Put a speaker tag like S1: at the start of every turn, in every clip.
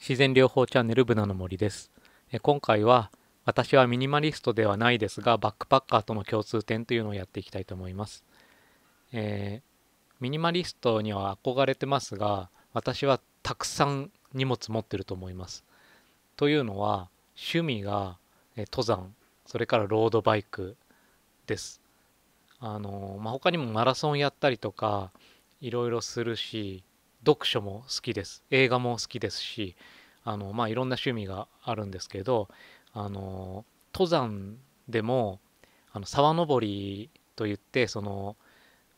S1: 自然療法チャンネルブナの森です今回は私はミニマリストではないですがバックパッカーとの共通点というのをやっていきたいと思います、えー、ミニマリストには憧れてますが私はたくさん荷物持ってると思いますというのは趣味が登山それからロードバイクですあの、まあ、他にもマラソンやったりとかいろいろするし読書も好きです映画も好きですしあの、まあ、いろんな趣味があるんですけどあの登山でもあの沢登りといってその、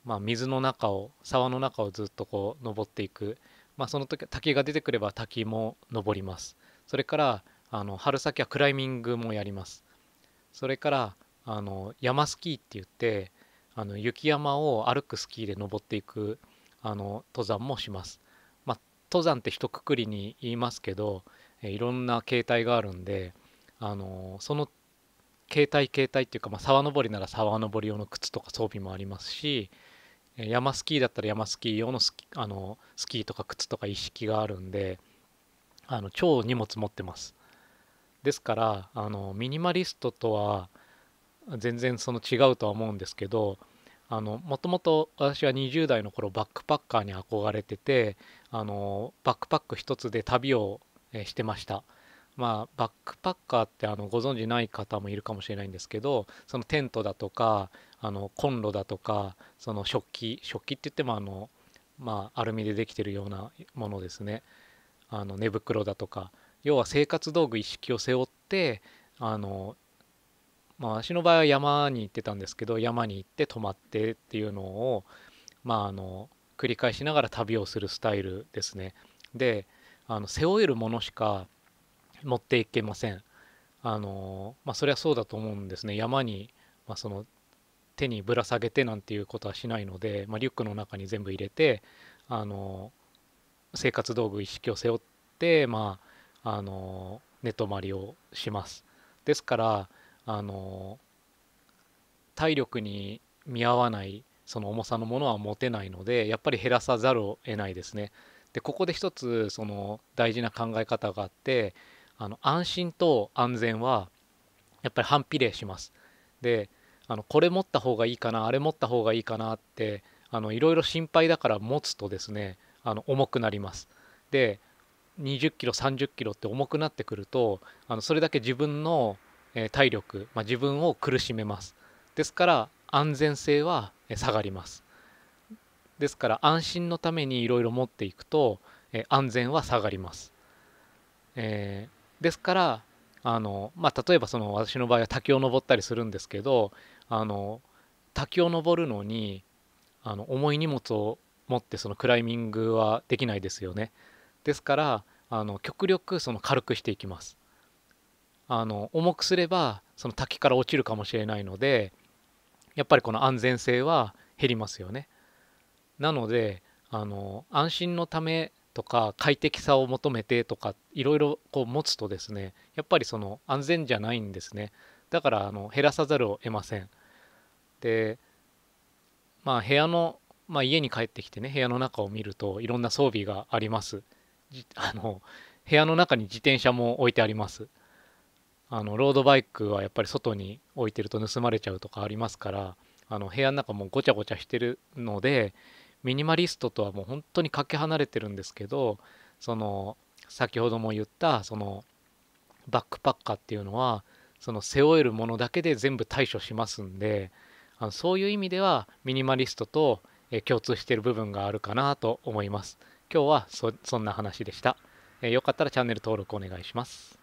S1: まあ、水の中を沢の中をずっとこう登っていく、まあ、その時滝が出てくれば滝も登りますそれからあの春先はクライミングもやりますそれからあの山スキーって言ってあの雪山を歩くスキーで登っていくあの登山もします。まあ、登山って一括りに言いますけど、えいろんな形態があるんで、あのその形態形態っていうか、まあ、沢登りなら沢登り用の靴とか装備もありますし、え山スキーだったら山スキー用のスキあのスキーとか靴とか一式があるんであの超荷物持ってます。ですからあのミニマリストとは全然その違うとは思うんですけどあのもともと私は20代の頃バックパッカーに憧れててあのバックパック一つで旅をしてました。まあ、バックパッカーってあのご存じない方もいるかもしれないんですけどそのテントだとかあのコンロだとかその食器食器って言ってもあの、まあ、アルミでできてるようなものですねあの寝袋だとか要は生活道具一式を背負ってあのまあ私の場合は山に行ってたんですけど山に行って泊まってっていうのをまああの繰り返しながら旅をするスタイルですねであの背負えるものしか持っていけませんあのまあそれはそうだと思うんですね山に、まあ、その手にぶら下げてなんていうことはしないので、まあ、リュックの中に全部入れてあの生活道具一式を背負って、まあ、あの寝泊まりをしますですからあの体力に見合わないその重さのものは持てないのでやっぱり減らさざるを得ないですね。でここで一つその大事な考え方があってあの安心と安全はやっぱり反比例します。であのこれ持った方がいいかなあれ持った方がいいかなってあのいろいろ心配だから持つとですねあの重くなります。で20キロ30キロって重くなってくるとあのそれだけ自分のえ体力、まあ、自分を苦しめますですから安全性は下がりますですから安心のためにいろいろ持っていくと、え安全は下がります、えー、ですからあの、まあ、例えばその私の場合は滝を登ったりするんですけどあの滝を登るのにあの重い荷物を持ってそのクライミングはできないですよねですからあの極力その軽くしていきますあの重くすればその滝から落ちるかもしれないのでやっぱりこの安全性は減りますよね。なのであの安心のためとか快適さを求めてとかいろいろこう持つとですねやっぱりその安全じゃないんですねだからあの減らさざるを得ませんでまあ部屋の、まあ、家に帰ってきてね部屋の中を見るといろんな装備がありますあの部屋の中に自転車も置いてありますあのロードバイクはやっぱり外に置いてると盗まれちゃうとかありますからあの部屋の中もごちゃごちゃしてるのでミニマリストとはもう本当にかけ離れてるんですけどその先ほども言ったそのバックパッカーっていうのはその背負えるものだけで全部対処しますんであのそういう意味ではミニマリストと共通してる部分があるかなと思います。今日はそんな話でした。えー、よかったらチャンネル登録お願いします。